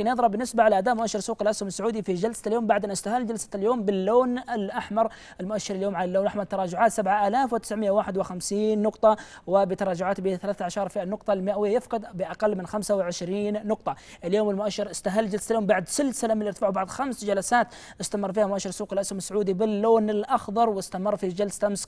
يضرب بالنسبة على أداء مؤشر سوق الأسهم السعودي في جلسة اليوم بعد أن استهل جلسة اليوم باللون الأحمر المؤشر اليوم على اللون الأحمر تراجعات 7951 نقطة وبتراجعات ب 13 في النقطة المئوية يفقد بأقل من 25 نقطة اليوم المؤشر استهل جلسة اليوم بعد سلسلة من الارتفاع بعد خمس جلسات استمر فيها مؤشر سوق الأسهم السعودي باللون الأخضر واستمر في جلسة أمس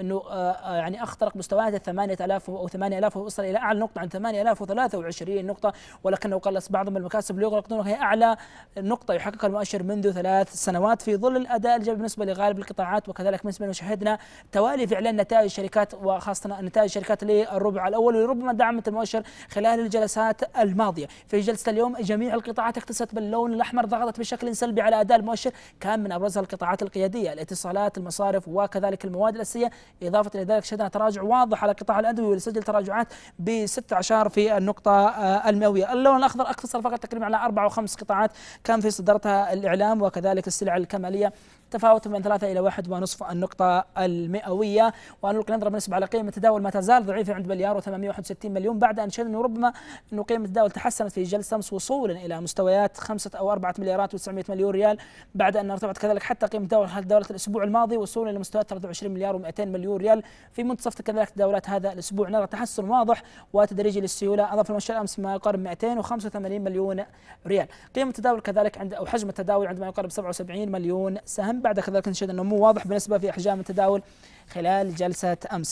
أنه آه، آه، يعني أخترق مستويات ال 8000 و 8000 ووصل إلى أعلى نقطة عن 8023 نقطة ولكنه قلص بعض من المكاسب تبليغ الركن هي أعلى نقطة يحققها المؤشر منذ ثلاث سنوات في ظل الأداء الإيجابي بالنسبة لغالب القطاعات وكذلك بالنسبة لما شهدنا توالي فعلا نتائج الشركات وخاصة نتائج الشركات للربع الأول وربما دعمت المؤشر خلال الجلسات الماضية في جلسة اليوم جميع القطاعات اكتست باللون الأحمر ضغطت بشكل سلبي على أداء المؤشر كان من أبرزها القطاعات القيادية الاتصالات المصارف وكذلك المواد الأساسية إضافة إلى ذلك شهدنا تراجع واضح على قطاع الادويه واللي سجل تراجعات ب 16 في النقطة آه، المئوية اللون الأخضر أقتصر فقط تقريبا على أربع وخمس قطاعات كان في صدرتها الإعلام وكذلك السلع الكمالية تفاوت من ثلاثة إلى واحد ونصف النقطة المئوية ونلقي نظرة بالنسبة على قيمة التداول ما تزال ضعيفة عند مليار و861 مليون بعد أن شهدنا ربما أنه قيمة التداول تحسنت في جلسة أمس وصولا إلى مستويات خمسة أو أربعة مليارات و900 مليون ريال بعد أن ارتفعت كذلك حتى قيمة التداول تداول دولة الأسبوع الماضي وصولا إلى مستويات 23 مليار و200 مليون ريال في منتصف كذلك تداولات هذا الأسبوع نرى تحسن واضح وتدريجي للسيولة أضاف المؤشر أمس ما يقارب 285 مليون ريال قيمة التداول كذلك عند أو حجم التداول ما يقارب 77 مليون سهم بعد كذلك نشهد النمو واضح بالنسبه في أحجام التداول خلال جلسة أمس